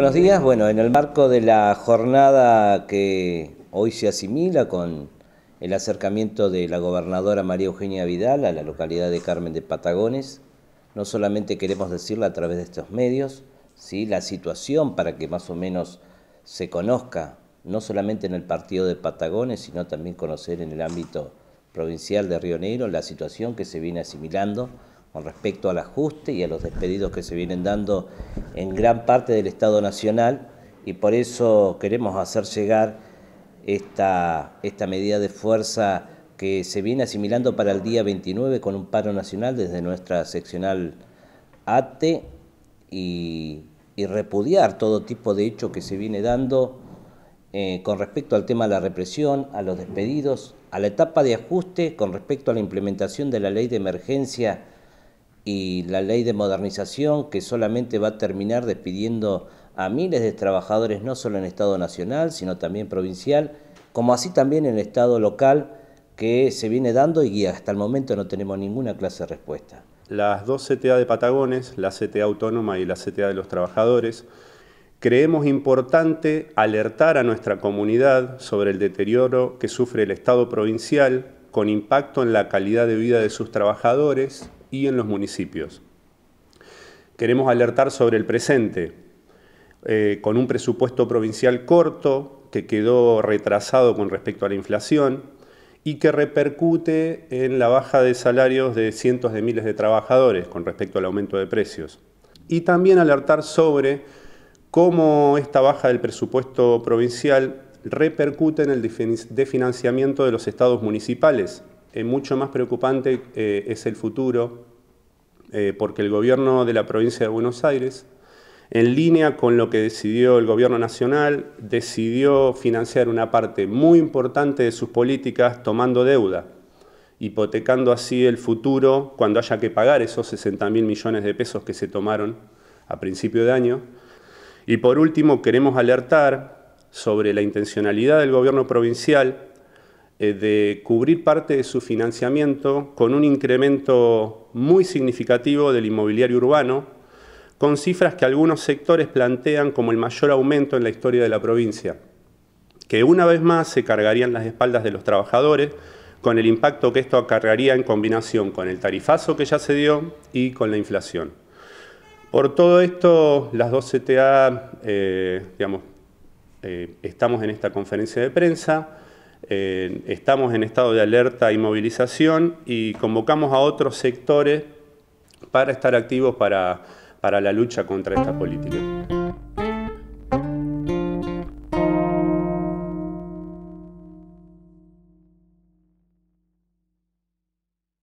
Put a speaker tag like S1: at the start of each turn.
S1: Buenos días. Bueno, en el marco de la jornada que hoy se asimila con el acercamiento de la gobernadora María Eugenia Vidal a la localidad de Carmen de Patagones, no solamente queremos decirle a través de estos medios, ¿sí? la situación para que más o menos se conozca, no solamente en el partido de Patagones, sino también conocer en el ámbito provincial de Río Negro la situación que se viene asimilando con respecto al ajuste y a los despedidos que se vienen dando en gran parte del Estado Nacional y por eso queremos hacer llegar esta, esta medida de fuerza que se viene asimilando para el día 29 con un paro nacional desde nuestra seccional ATE y, repudiar todo tipo de hecho que se viene dando eh, con respecto al tema de la represión, a los despedidos, a la etapa de ajuste con respecto a la implementación de la ley de emergencia y la ley de modernización que solamente va a terminar despidiendo a miles de trabajadores, no solo en Estado Nacional, sino también provincial, como así también en Estado local, que se viene dando y hasta el momento no tenemos ninguna clase de
S2: respuesta. Las dos CTA de Patagones, la CTA Autónoma y la CTA de los Trabajadores, creemos importante alertar a nuestra comunidad sobre el deterioro que sufre el Estado provincial con impacto en la calidad de vida de sus trabajadores y en los municipios. Queremos alertar sobre el presente, eh, con un presupuesto provincial corto que quedó retrasado con respecto a la inflación y que repercute en la baja de salarios de cientos de miles de trabajadores con respecto al aumento de precios. Y también alertar sobre cómo esta baja del presupuesto provincial repercute en el desfinanciamiento de los estados municipales, eh, mucho más preocupante eh, es el futuro, eh, porque el gobierno de la provincia de Buenos Aires, en línea con lo que decidió el gobierno nacional, decidió financiar una parte muy importante de sus políticas tomando deuda, hipotecando así el futuro cuando haya que pagar esos 60 mil millones de pesos que se tomaron a principio de año. Y por último, queremos alertar sobre la intencionalidad del gobierno provincial eh, de cubrir parte de su financiamiento con un incremento muy significativo del inmobiliario urbano, con cifras que algunos sectores plantean como el mayor aumento en la historia de la provincia, que una vez más se cargarían las espaldas de los trabajadores, con el impacto que esto acarrearía en combinación con el tarifazo que ya se dio y con la inflación. Por todo esto, las dos CTA, eh, digamos, eh, estamos en esta conferencia de prensa, eh, estamos en estado de alerta y movilización y convocamos a otros sectores para estar activos para la lucha contra esta política.